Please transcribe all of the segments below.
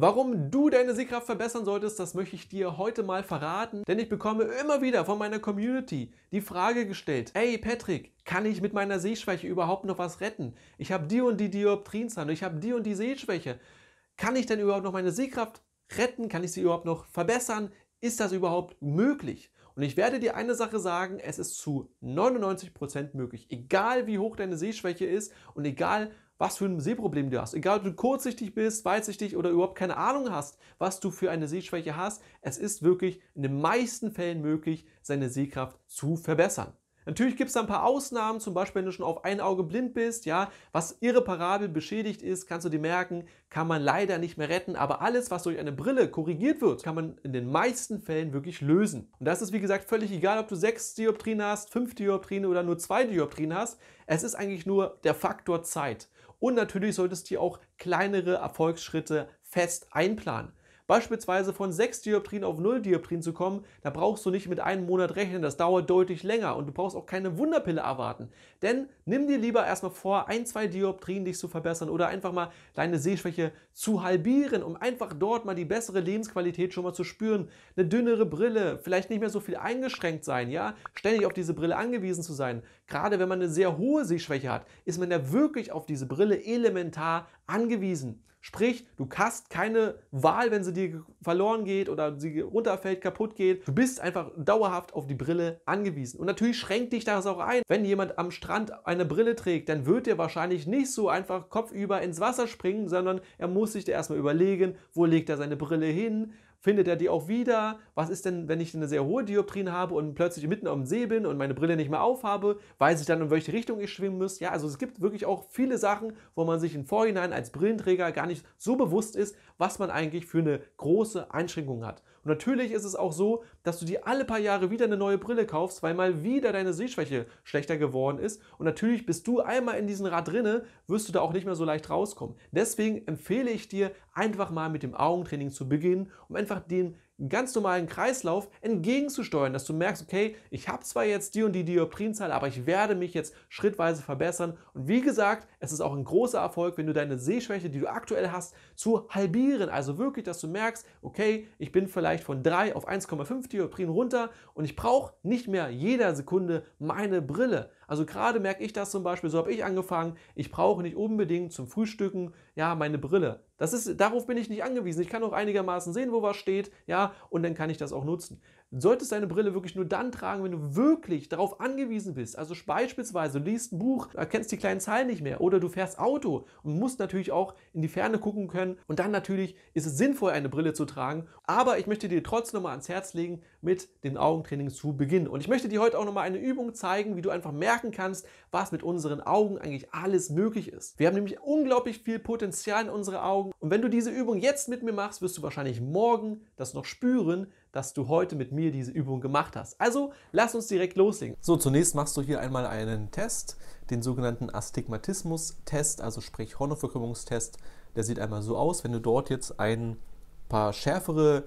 Warum du deine Sehkraft verbessern solltest, das möchte ich dir heute mal verraten, denn ich bekomme immer wieder von meiner Community die Frage gestellt, Hey Patrick, kann ich mit meiner Sehschwäche überhaupt noch was retten? Ich habe die und die Dioptrienzahl, ich habe die und die Sehschwäche. Kann ich denn überhaupt noch meine Sehkraft retten? Kann ich sie überhaupt noch verbessern? Ist das überhaupt möglich? Und ich werde dir eine Sache sagen, es ist zu 99% Prozent möglich. Egal wie hoch deine Sehschwäche ist und egal was für ein Sehproblem du hast. Egal, ob du kurzsichtig bist, weitsichtig oder überhaupt keine Ahnung hast, was du für eine Sehschwäche hast, es ist wirklich in den meisten Fällen möglich, seine Sehkraft zu verbessern. Natürlich gibt es da ein paar Ausnahmen, zum Beispiel wenn du schon auf ein Auge blind bist, ja, was irreparabel beschädigt ist, kannst du dir merken, kann man leider nicht mehr retten, aber alles, was durch eine Brille korrigiert wird, kann man in den meisten Fällen wirklich lösen. Und das ist wie gesagt völlig egal, ob du sechs Dioptrien hast, fünf Dioptrien oder nur zwei Dioptrien hast, es ist eigentlich nur der Faktor Zeit. Und natürlich solltest du auch kleinere Erfolgsschritte fest einplanen. Beispielsweise von 6 Dioptrien auf 0 Dioptrien zu kommen, da brauchst du nicht mit einem Monat rechnen, das dauert deutlich länger und du brauchst auch keine Wunderpille erwarten. Denn nimm dir lieber erstmal vor, ein, zwei Dioptrien dich zu verbessern oder einfach mal deine Sehschwäche zu halbieren, um einfach dort mal die bessere Lebensqualität schon mal zu spüren. Eine dünnere Brille, vielleicht nicht mehr so viel eingeschränkt sein, ja, ständig auf diese Brille angewiesen zu sein. Gerade wenn man eine sehr hohe Sehschwäche hat, ist man ja wirklich auf diese Brille elementar angewiesen. Sprich, du hast keine Wahl, wenn sie dir verloren geht oder sie runterfällt, kaputt geht. Du bist einfach dauerhaft auf die Brille angewiesen. Und natürlich schränkt dich das auch ein. Wenn jemand am Strand eine Brille trägt, dann wird er wahrscheinlich nicht so einfach kopfüber ins Wasser springen, sondern er muss sich da erstmal überlegen, wo legt er seine Brille hin, Findet er die auch wieder? Was ist denn, wenn ich eine sehr hohe Dioptrin habe und plötzlich mitten am See bin und meine Brille nicht mehr aufhabe? Weiß ich dann, in welche Richtung ich schwimmen muss? Ja, also es gibt wirklich auch viele Sachen, wo man sich im Vorhinein als Brillenträger gar nicht so bewusst ist, was man eigentlich für eine große Einschränkung hat. Und natürlich ist es auch so, dass du dir alle paar Jahre wieder eine neue Brille kaufst, weil mal wieder deine Sehschwäche schlechter geworden ist. Und natürlich bist du einmal in diesem Rad drinne, wirst du da auch nicht mehr so leicht rauskommen. Deswegen empfehle ich dir, einfach mal mit dem Augentraining zu beginnen, um einfach den ganz normalen Kreislauf entgegenzusteuern, dass du merkst, okay, ich habe zwar jetzt die und die Dioprinzahl, aber ich werde mich jetzt schrittweise verbessern. Und wie gesagt, es ist auch ein großer Erfolg, wenn du deine Sehschwäche, die du aktuell hast, zu halbieren. Also wirklich, dass du merkst, okay, ich bin vielleicht von 3 auf 1,5 Dioprin runter und ich brauche nicht mehr jeder Sekunde meine Brille. Also gerade merke ich das zum Beispiel, so habe ich angefangen, ich brauche nicht unbedingt zum Frühstücken, ja, meine Brille. Das ist, darauf bin ich nicht angewiesen. Ich kann auch einigermaßen sehen, wo was steht, ja, und dann kann ich das auch nutzen solltest deine Brille wirklich nur dann tragen, wenn du wirklich darauf angewiesen bist. Also beispielsweise, du liest ein Buch, erkennst die kleinen Zahlen nicht mehr oder du fährst Auto und musst natürlich auch in die Ferne gucken können. Und dann natürlich ist es sinnvoll, eine Brille zu tragen. Aber ich möchte dir trotzdem nochmal ans Herz legen, mit dem Augentraining zu beginnen. Und ich möchte dir heute auch nochmal eine Übung zeigen, wie du einfach merken kannst, was mit unseren Augen eigentlich alles möglich ist. Wir haben nämlich unglaublich viel Potenzial in unsere Augen. Und wenn du diese Übung jetzt mit mir machst, wirst du wahrscheinlich morgen das noch spüren, dass du heute mit mir diese Übung gemacht hast. Also lass uns direkt loslegen. So, zunächst machst du hier einmal einen Test, den sogenannten Astigmatismus-Test, also sprich Hornhautverkrümmungstest. Der sieht einmal so aus, wenn du dort jetzt ein paar schärfere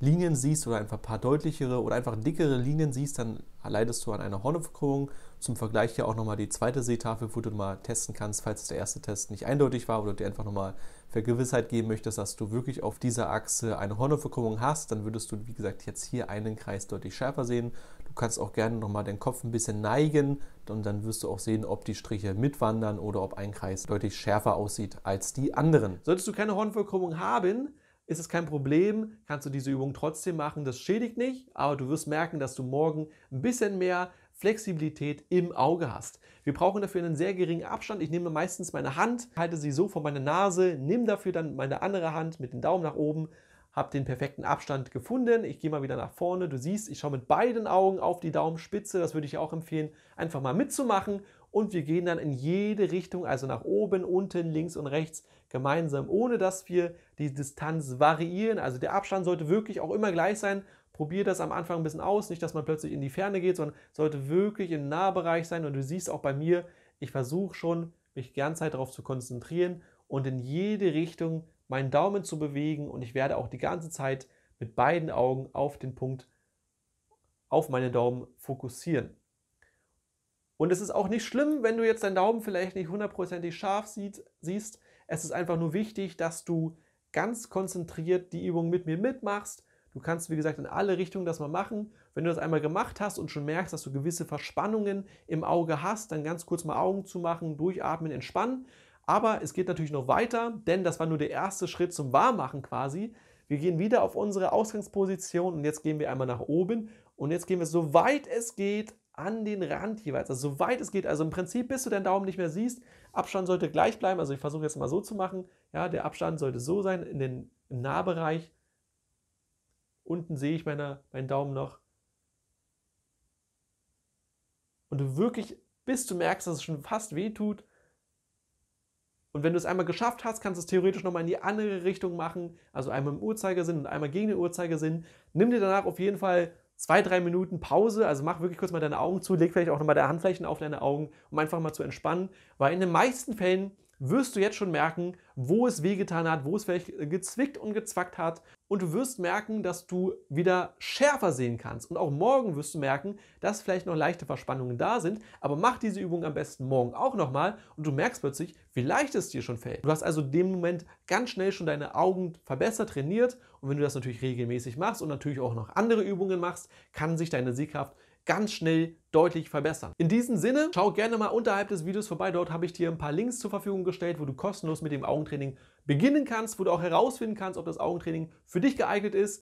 Linien siehst oder einfach ein paar deutlichere oder einfach dickere Linien siehst, dann leidest du an einer Hornverkrümmung. Zum Vergleich hier auch nochmal die zweite Seetafel, wo du mal testen kannst, falls der erste Test nicht eindeutig war oder dir einfach nochmal Vergewissheit geben möchtest, dass du wirklich auf dieser Achse eine Hornverkrümmung hast, dann würdest du, wie gesagt, jetzt hier einen Kreis deutlich schärfer sehen. Du kannst auch gerne nochmal den Kopf ein bisschen neigen und dann wirst du auch sehen, ob die Striche mitwandern oder ob ein Kreis deutlich schärfer aussieht als die anderen. Solltest du keine Hornverkrümmung haben, ist es kein Problem, kannst du diese Übung trotzdem machen, das schädigt nicht, aber du wirst merken, dass du morgen ein bisschen mehr Flexibilität im Auge hast. Wir brauchen dafür einen sehr geringen Abstand. Ich nehme meistens meine Hand, halte sie so vor meine Nase, nimm dafür dann meine andere Hand mit dem Daumen nach oben, habe den perfekten Abstand gefunden. Ich gehe mal wieder nach vorne. Du siehst, ich schaue mit beiden Augen auf die Daumenspitze. Das würde ich auch empfehlen, einfach mal mitzumachen. Und wir gehen dann in jede Richtung, also nach oben, unten, links und rechts, gemeinsam, ohne dass wir die Distanz variieren. Also der Abstand sollte wirklich auch immer gleich sein. Probier das am Anfang ein bisschen aus, nicht, dass man plötzlich in die Ferne geht, sondern sollte wirklich im Nahbereich sein. Und du siehst auch bei mir, ich versuche schon, mich die Zeit darauf zu konzentrieren und in jede Richtung meinen Daumen zu bewegen. Und ich werde auch die ganze Zeit mit beiden Augen auf den Punkt, auf meine Daumen fokussieren. Und es ist auch nicht schlimm, wenn du jetzt deinen Daumen vielleicht nicht hundertprozentig scharf sieht, siehst. Es ist einfach nur wichtig, dass du ganz konzentriert die Übung mit mir mitmachst. Du kannst, wie gesagt, in alle Richtungen das mal machen. Wenn du das einmal gemacht hast und schon merkst, dass du gewisse Verspannungen im Auge hast, dann ganz kurz mal Augen zu machen, durchatmen, entspannen. Aber es geht natürlich noch weiter, denn das war nur der erste Schritt zum Warmmachen quasi. Wir gehen wieder auf unsere Ausgangsposition und jetzt gehen wir einmal nach oben und jetzt gehen wir, so weit es geht, an den Rand jeweils, also so weit es geht. Also im Prinzip, bis du deinen Daumen nicht mehr siehst, Abstand sollte gleich bleiben. Also ich versuche jetzt mal so zu machen. Ja, der Abstand sollte so sein in den, im Nahbereich. Unten sehe ich meine, meinen Daumen noch. Und du wirklich, bis du merkst, dass es schon fast weh tut. Und wenn du es einmal geschafft hast, kannst du es theoretisch nochmal in die andere Richtung machen. Also einmal im Uhrzeigersinn und einmal gegen den Uhrzeigersinn. Nimm dir danach auf jeden Fall zwei, drei Minuten Pause, also mach wirklich kurz mal deine Augen zu, leg vielleicht auch nochmal deine Handflächen auf deine Augen, um einfach mal zu entspannen, weil in den meisten Fällen wirst du jetzt schon merken, wo es wehgetan hat, wo es vielleicht gezwickt und gezwackt hat. Und du wirst merken, dass du wieder schärfer sehen kannst. Und auch morgen wirst du merken, dass vielleicht noch leichte Verspannungen da sind. Aber mach diese Übung am besten morgen auch nochmal und du merkst plötzlich, wie leicht es dir schon fällt. Du hast also in dem Moment ganz schnell schon deine Augen verbessert, trainiert. Und wenn du das natürlich regelmäßig machst und natürlich auch noch andere Übungen machst, kann sich deine Sehkraft ganz schnell deutlich verbessern. In diesem Sinne, schau gerne mal unterhalb des Videos vorbei. Dort habe ich dir ein paar Links zur Verfügung gestellt, wo du kostenlos mit dem Augentraining beginnen kannst, wo du auch herausfinden kannst, ob das Augentraining für dich geeignet ist.